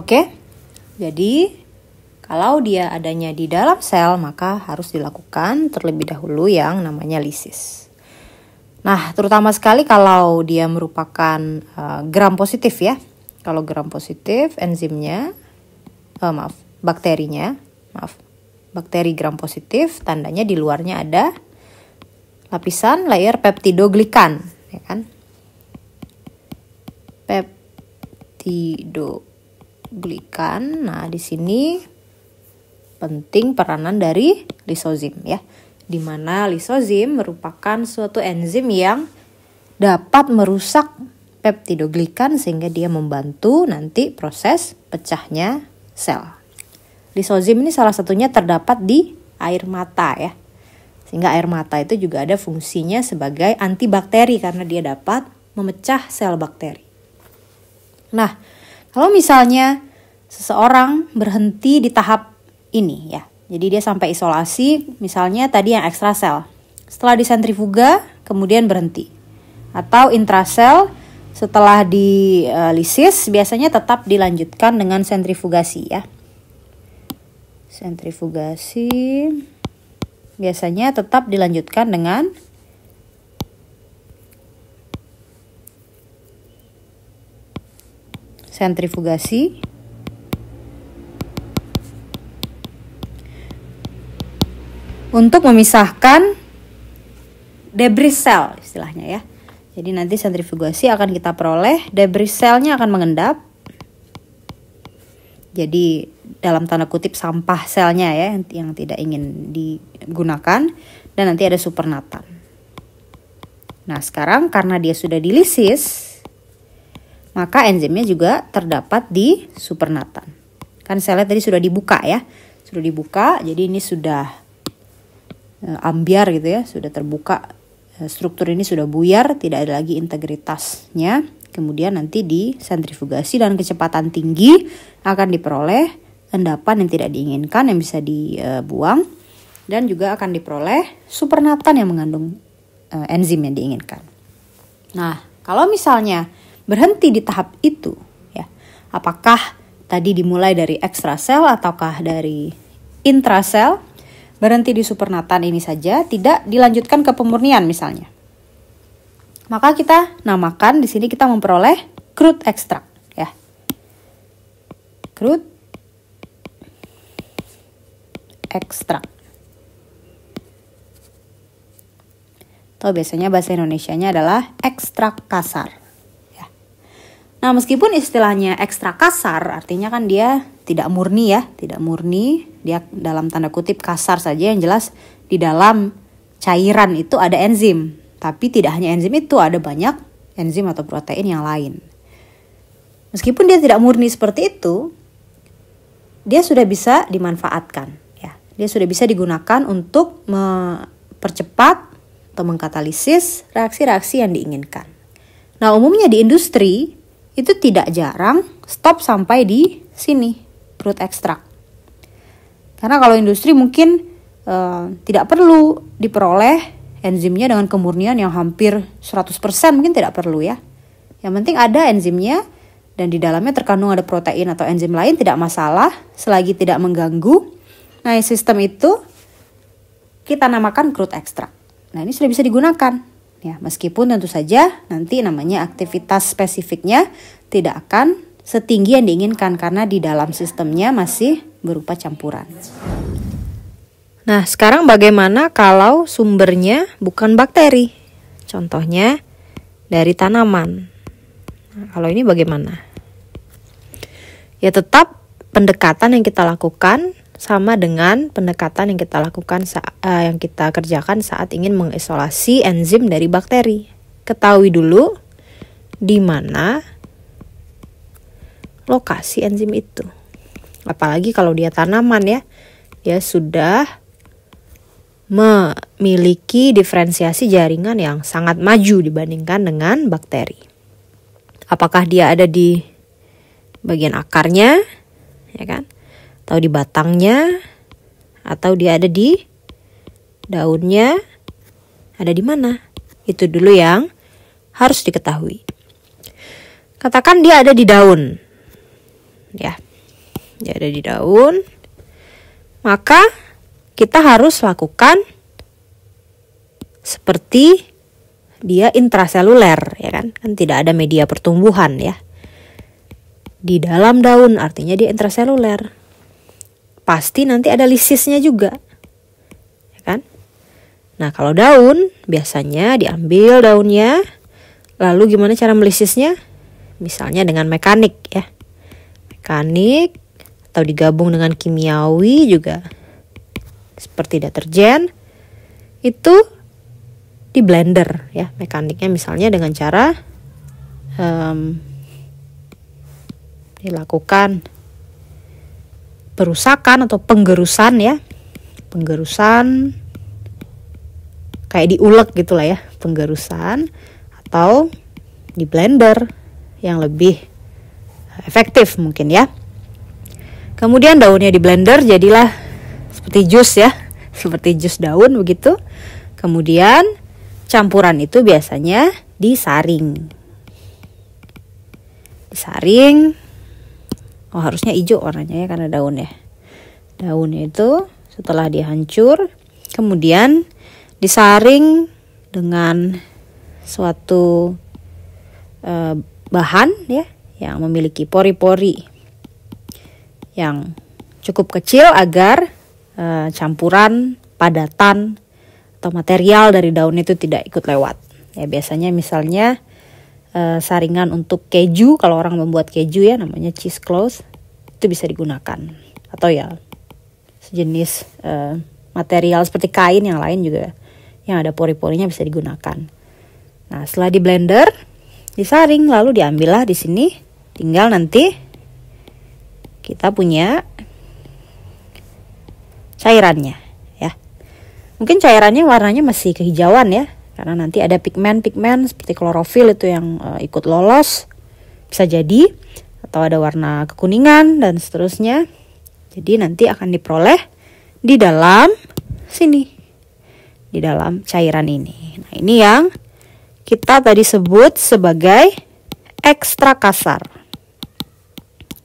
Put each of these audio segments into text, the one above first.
Oke? Jadi kalau dia adanya di dalam sel, maka harus dilakukan terlebih dahulu yang namanya lisis. Nah, terutama sekali kalau dia merupakan uh, gram positif ya. Kalau gram positif, enzimnya, uh, maaf, bakterinya, maaf, bakteri gram positif, tandanya di luarnya ada lapisan layer peptidoglikan, ya kan? Peptidoglikan glikan. Nah, di sini penting peranan dari lisozim ya. Di mana lisozim merupakan suatu enzim yang dapat merusak peptidoglikan sehingga dia membantu nanti proses pecahnya sel. Lisozim ini salah satunya terdapat di air mata ya. Sehingga air mata itu juga ada fungsinya sebagai antibakteri karena dia dapat memecah sel bakteri. Nah, kalau misalnya seseorang berhenti di tahap ini ya. Jadi dia sampai isolasi, misalnya tadi yang ekstrasel. Setelah di sentrifuga kemudian berhenti. Atau intrasel, setelah di lisis biasanya tetap dilanjutkan dengan sentrifugasi ya. Sentrifugasi biasanya tetap dilanjutkan dengan sentrifugasi untuk memisahkan debris sel istilahnya ya. Jadi nanti sentrifugasi akan kita peroleh, debris selnya akan mengendap. Jadi dalam tanda kutip sampah selnya ya yang tidak ingin digunakan dan nanti ada supernatan. Nah, sekarang karena dia sudah dilisis, maka enzimnya juga terdapat di supernatan. Kan selnya tadi sudah dibuka ya. Sudah dibuka, jadi ini sudah Eh, ambiar gitu ya, sudah terbuka eh, struktur ini sudah buyar, tidak ada lagi integritasnya. Kemudian nanti di sentrifugasi dan kecepatan tinggi akan diperoleh endapan yang tidak diinginkan yang bisa dibuang dan juga akan diperoleh supernatan yang mengandung eh, enzim yang diinginkan. Nah, kalau misalnya berhenti di tahap itu, ya, apakah tadi dimulai dari ekstrasel ataukah dari intrasel berhenti di supernatan ini saja, tidak dilanjutkan ke pemurnian misalnya. Maka kita namakan di sini kita memperoleh crude extract ya. Crude extract. Atau biasanya bahasa Indonesianya adalah ekstrak kasar. Nah, meskipun istilahnya ekstra kasar, artinya kan dia tidak murni ya, tidak murni, dia dalam tanda kutip kasar saja yang jelas di dalam cairan itu ada enzim. Tapi tidak hanya enzim itu, ada banyak enzim atau protein yang lain. Meskipun dia tidak murni seperti itu, dia sudah bisa dimanfaatkan ya. Dia sudah bisa digunakan untuk mempercepat atau mengkatalisis reaksi-reaksi yang diinginkan. Nah, umumnya di industri itu tidak jarang stop sampai di sini perut ekstrak. Karena kalau industri mungkin e, tidak perlu diperoleh enzimnya dengan kemurnian yang hampir 100% mungkin tidak perlu ya. Yang penting ada enzimnya dan di dalamnya terkandung ada protein atau enzim lain tidak masalah selagi tidak mengganggu. Nah, sistem itu kita namakan crude extract. Nah, ini sudah bisa digunakan Ya, meskipun tentu saja nanti namanya aktivitas spesifiknya tidak akan setinggi yang diinginkan karena di dalam sistemnya masih berupa campuran. Nah, sekarang bagaimana kalau sumbernya bukan bakteri? Contohnya dari tanaman. Nah, kalau ini bagaimana? Ya tetap pendekatan yang kita lakukan sama dengan pendekatan yang kita lakukan saat, uh, eh, yang kita kerjakan saat ingin mengisolasi enzim dari bakteri. Ketahui dulu di mana lokasi enzim itu. Apalagi kalau dia tanaman ya, dia sudah memiliki diferensiasi jaringan yang sangat maju dibandingkan dengan bakteri. Apakah dia ada di bagian akarnya, ya kan? atau di batangnya atau dia ada di daunnya ada di mana itu dulu yang harus diketahui katakan dia ada di daun ya dia ada di daun maka kita harus lakukan seperti dia intraseluler ya kan kan tidak ada media pertumbuhan ya di dalam daun artinya dia intraseluler pasti nanti ada lisisnya juga. Ya kan? Nah, kalau daun biasanya diambil daunnya. Lalu gimana cara melisisnya? Misalnya dengan mekanik ya. Mekanik atau digabung dengan kimiawi juga. Seperti deterjen itu di blender ya mekaniknya misalnya dengan cara um, dilakukan perusakan atau penggerusan ya penggerusan kayak diulek gitulah ya penggerusan atau di blender yang lebih efektif mungkin ya kemudian daunnya di blender jadilah seperti jus ya seperti jus daun begitu kemudian campuran itu biasanya disaring disaring oh harusnya hijau warnanya ya karena daun ya daun itu setelah dihancur kemudian disaring dengan suatu eh, bahan ya yang memiliki pori-pori yang cukup kecil agar eh, campuran padatan atau material dari daun itu tidak ikut lewat ya biasanya misalnya Eh, saringan untuk keju kalau orang membuat keju ya namanya cheese cloth itu bisa digunakan atau ya sejenis uh, material seperti kain yang lain juga yang ada pori-porinya bisa digunakan. Nah setelah di blender disaring lalu diambillah di sini tinggal nanti kita punya cairannya ya mungkin cairannya warnanya masih kehijauan ya karena nanti ada pigmen-pigmen seperti klorofil itu yang uh, ikut lolos bisa jadi atau ada warna kekuningan dan seterusnya. Jadi nanti akan diperoleh di dalam sini. Di dalam cairan ini. Nah, ini yang kita tadi sebut sebagai ekstra kasar.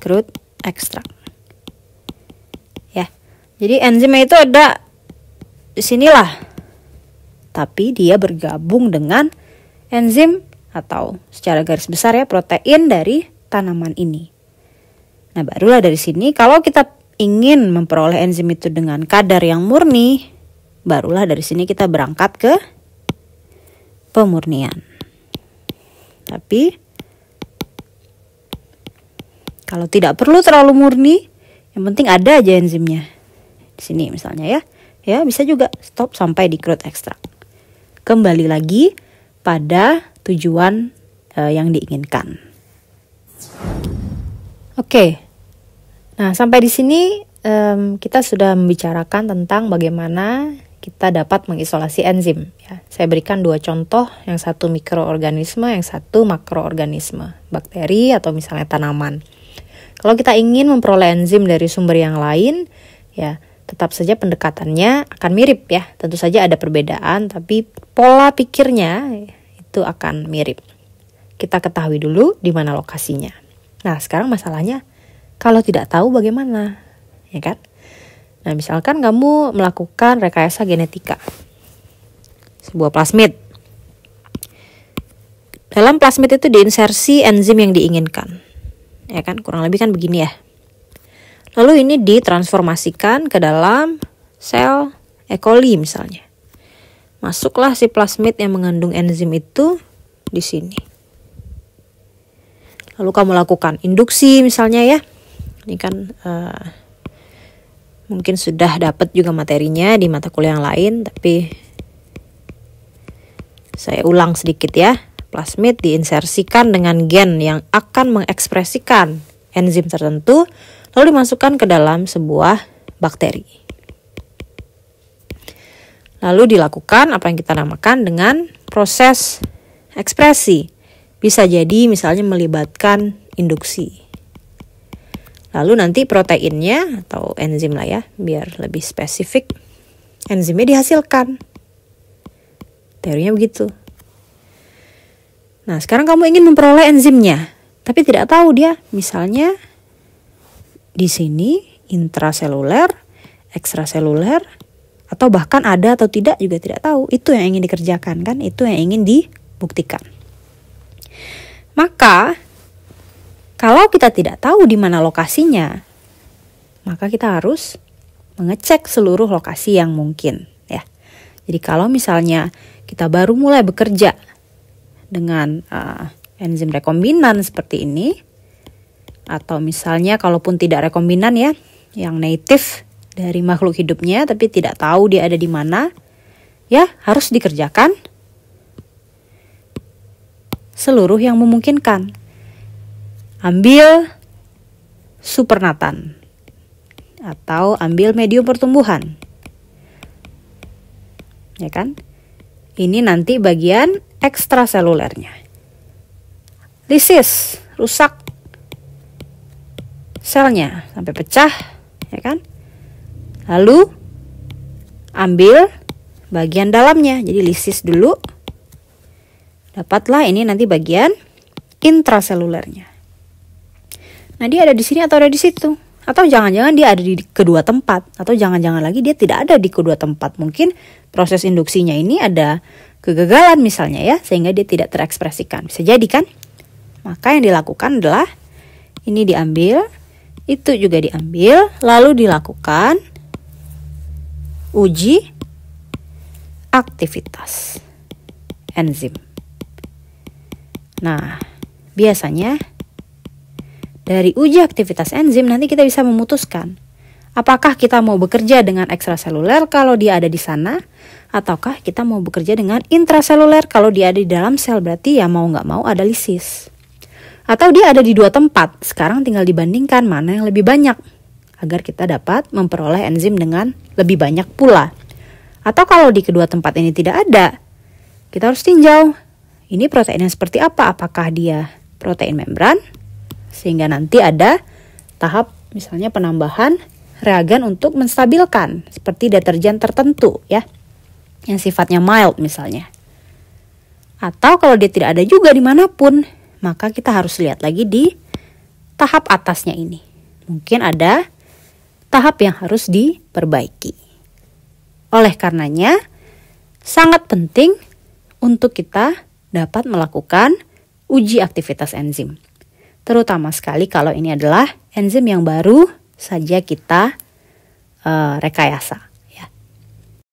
Crude ekstrak. Ya. Jadi enzimnya itu ada di sinilah tapi dia bergabung dengan enzim atau secara garis besar ya protein dari tanaman ini. Nah, barulah dari sini kalau kita ingin memperoleh enzim itu dengan kadar yang murni, barulah dari sini kita berangkat ke pemurnian. Tapi kalau tidak perlu terlalu murni, yang penting ada aja enzimnya. Di sini misalnya ya. Ya, bisa juga stop sampai di crude extract kembali lagi pada tujuan uh, yang diinginkan. Oke, okay. nah sampai di sini um, kita sudah membicarakan tentang bagaimana kita dapat mengisolasi enzim. Ya. Saya berikan dua contoh, yang satu mikroorganisme, yang satu makroorganisme, bakteri atau misalnya tanaman. Kalau kita ingin memperoleh enzim dari sumber yang lain, ya Tetap saja pendekatannya akan mirip ya. Tentu saja ada perbedaan tapi pola pikirnya itu akan mirip. Kita ketahui dulu di mana lokasinya. Nah, sekarang masalahnya kalau tidak tahu bagaimana? Ya kan? Nah, misalkan kamu melakukan rekayasa genetika sebuah plasmid. Dalam plasmid itu diinsersi enzim yang diinginkan. Ya kan? Kurang lebih kan begini ya. Lalu ini ditransformasikan ke dalam sel E. coli misalnya. Masuklah si plasmid yang mengandung enzim itu di sini. Lalu kamu lakukan induksi misalnya ya. Ini kan uh, mungkin sudah dapat juga materinya di mata kuliah yang lain, tapi saya ulang sedikit ya. Plasmid diinsersikan dengan gen yang akan mengekspresikan enzim tertentu lalu dimasukkan ke dalam sebuah bakteri. Lalu dilakukan apa yang kita namakan dengan proses ekspresi. Bisa jadi misalnya melibatkan induksi. Lalu nanti proteinnya atau enzim lah ya, biar lebih spesifik. Enzimnya dihasilkan. Teorinya begitu. Nah, sekarang kamu ingin memperoleh enzimnya, tapi tidak tahu dia misalnya di sini intraseluler, ekstraseluler, atau bahkan ada atau tidak juga tidak tahu. Itu yang ingin dikerjakan kan, itu yang ingin dibuktikan. Maka kalau kita tidak tahu di mana lokasinya, maka kita harus mengecek seluruh lokasi yang mungkin ya. Jadi kalau misalnya kita baru mulai bekerja dengan uh, enzim rekombinan seperti ini, atau misalnya kalaupun tidak rekombinan ya, yang native dari makhluk hidupnya tapi tidak tahu dia ada di mana, ya harus dikerjakan seluruh yang memungkinkan. Ambil supernatan atau ambil medium pertumbuhan. Ya kan? Ini nanti bagian ekstraselulernya. Lisis, rusak selnya sampai pecah, ya kan? Lalu ambil bagian dalamnya. Jadi lisis dulu. Dapatlah ini nanti bagian intraselulernya. Nah, dia ada di sini atau ada di situ? Atau jangan-jangan dia ada di kedua tempat atau jangan-jangan lagi dia tidak ada di kedua tempat. Mungkin proses induksinya ini ada kegagalan misalnya ya, sehingga dia tidak terekspresikan. Bisa jadi kan? Maka yang dilakukan adalah ini diambil itu juga diambil lalu dilakukan uji aktivitas enzim. Nah, biasanya dari uji aktivitas enzim nanti kita bisa memutuskan apakah kita mau bekerja dengan ekstraseluler kalau dia ada di sana ataukah kita mau bekerja dengan intraseluler kalau dia ada di dalam sel berarti ya mau nggak mau ada lisis. Atau dia ada di dua tempat, sekarang tinggal dibandingkan mana yang lebih banyak agar kita dapat memperoleh enzim dengan lebih banyak pula. Atau kalau di kedua tempat ini tidak ada, kita harus tinjau ini proteinnya seperti apa? Apakah dia protein membran sehingga nanti ada tahap misalnya penambahan reagen untuk menstabilkan seperti deterjen tertentu ya yang sifatnya mild misalnya. Atau kalau dia tidak ada juga dimanapun, maka kita harus lihat lagi di tahap atasnya ini. Mungkin ada tahap yang harus diperbaiki. Oleh karenanya, sangat penting untuk kita dapat melakukan uji aktivitas enzim. Terutama sekali kalau ini adalah enzim yang baru saja kita uh, rekayasa.